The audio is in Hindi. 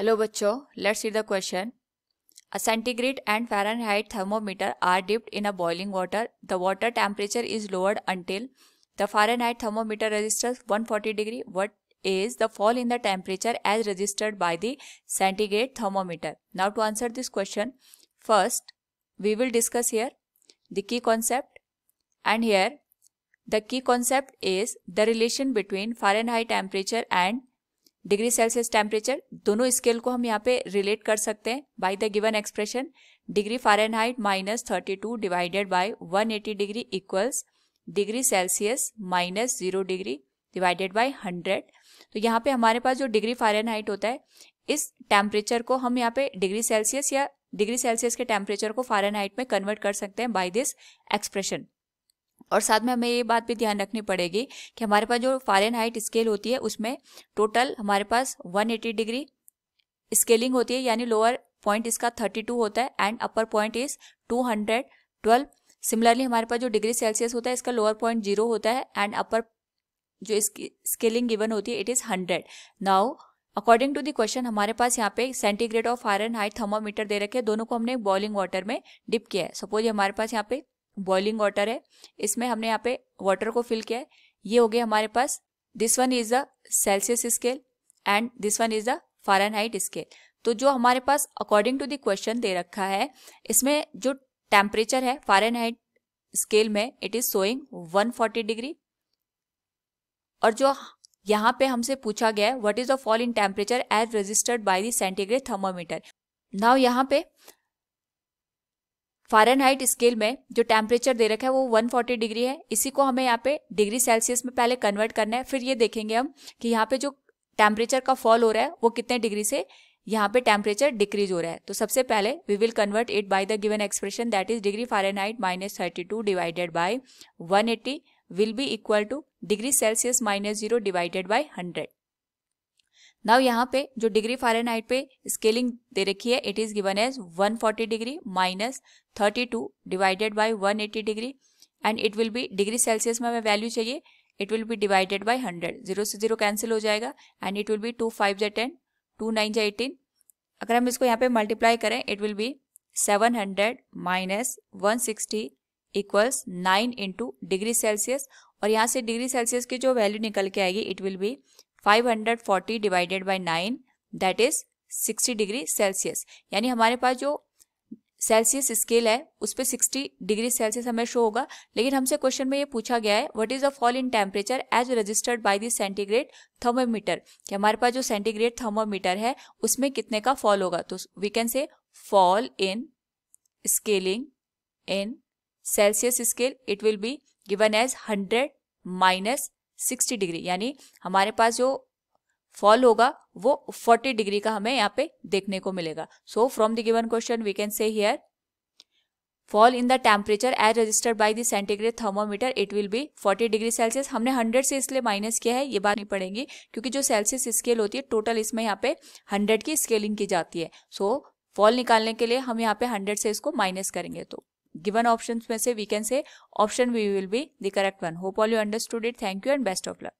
Hello bachcho, let's see the question. A centigrade and Fahrenheit thermometer are dipped in a boiling water. The water temperature is lowered until the Fahrenheit thermometer registers 140 degree. What is the fall in the temperature as registered by the centigrade thermometer? Now to answer this question, first we will discuss here the key concept and here the key concept is the relation between Fahrenheit temperature and degree Celsius temperature दोनों स्केल को हम यहाँ पे रिलेट कर सकते हैं by the given expression degree Fahrenheit minus thirty two divided by one eighty degree equals degree Celsius minus zero degree divided by hundred तो यहाँ पे हमारे पास जो डिग्री फारेनहाइट होता है इस टेम्परेचर को हम यहाँ पे डिग्री सेल्सियस या डिग्री सेल्सियस के टेम्परेचर को फारेनहाइट में कन्वर्ट कर सकते हैं बाय दिस एक्सप्रेशन और साथ में हमें ये बात भी ध्यान रखनी पड़ेगी कि हमारे पास जो फारेन हाइट स्केल होती है उसमें टोटल हमारे पास 180 डिग्री स्केलिंग होती है यानी लोअर पॉइंट इसका 32 होता है and upper point is 212 similarly हमारे पास जो डिग्री सेल्सियस होता है इसका लोअर पॉइंट जीरो होता है एंड अपर जो इसकी स्केलिंग गिवन होती है it is hundred now according to the question हमारे पास यहाँ पे centigrade of iron height thermometer दे रखे हैं दोनों को हमने बॉइलिंग वाटर में डिप किया है सपोज हमारे पास यहाँ पे बॉइलिंग वाटर है इसमें हमने यहाँ पे वाटर को फिल किया है ये हो गया हमारे पास this one is the Celsius scale and this one is the Fahrenheit scale तो जो हमारे पास अकॉर्डिंग टू द क्वेश्चन दे रखा है इसमें जो टेम्परेचर है फारनहाइट स्केल में इट इज सोइंग 140 डिग्री और जो यहाँ पे हमसे पूछा गया है what is the fall in temperature as registered by the centigrade thermometer now यहाँ पे फारेनहाइट स्केल में जो टेम्परेचर दे रखा है वो 140 डिग्री है इसी को हमें यहाँ पे डिग्री सेल्सियस में पहले कन्वर्ट करना है फिर ये देखेंगे हम कि यहाँ पे जो टेम्परेचर का फॉल हो रहा है वो कितने डिग्री से यहाँ पे टेम्परेचर डिक्रीज हो रहा है तो सबसे पहले we will convert it by the given expression that is degree Fahrenheit minus thirty two divided by one eighty will be equal to degree Celsius minus zero divided by hundred now यहाँ पे जो डिग्री फारेनहाइट पे स्केलिंग दे रखी है it is given as 140 degree minus 32 divided by 180 degree and it will be degree Celsius में हमें वैल्यू चाहिए it will B divided by 100 zero से जीरो कैंसिल हो जाएगा and it will be two five जै टेन टू नाइन जै एटीन अगर हम इसको यहाँ पे मल्टीप्लाई करें it will be seven hundred minus one sixty equals nine into degree Celsius और यहाँ से डिग्री सेल्सियस की जो वैल्यू निकल के आएगी it will be 540 divided by 9 that is 60 degree Celsius यानी हमारे पास जो सेल्सियस स्केल है उस पर सिक्सटी डिग्री सेल्सियस हमें शो होगा लेकिन हमसे क्वेश्चन में ये पूछा गया है what is the fall in temperature as registered by the centigrade thermometer कि हमारे पास जो सेंटीग्रेड थर्मोमीटर है उसमें कितने का फॉल होगा तो we can say fall in scaling in Celsius scale it will be given as hundred minus sixty degree यानी हमारे पास जो फॉल होगा वो फोर्टी डिग्री का हमें यहाँ पे देखने को मिलेगा so from the given question we can say here fall in the temperature as registered by the centigrade thermometer it will be 40 degree Celsius हमने 100 से इसलिए माइनस किया है ये बात नहीं पड़ेगी क्योंकि जो सेल्सियस स्केल होती है टोटल इसमें यहाँ पे 100 की स्केलिंग की जाती है सो so, फॉल निकालने के लिए हम यहाँ पे 100 से इसको माइनस करेंगे तो given options mein se we can say option B will be the correct one. Hope all you understood it. Thank you and best of luck.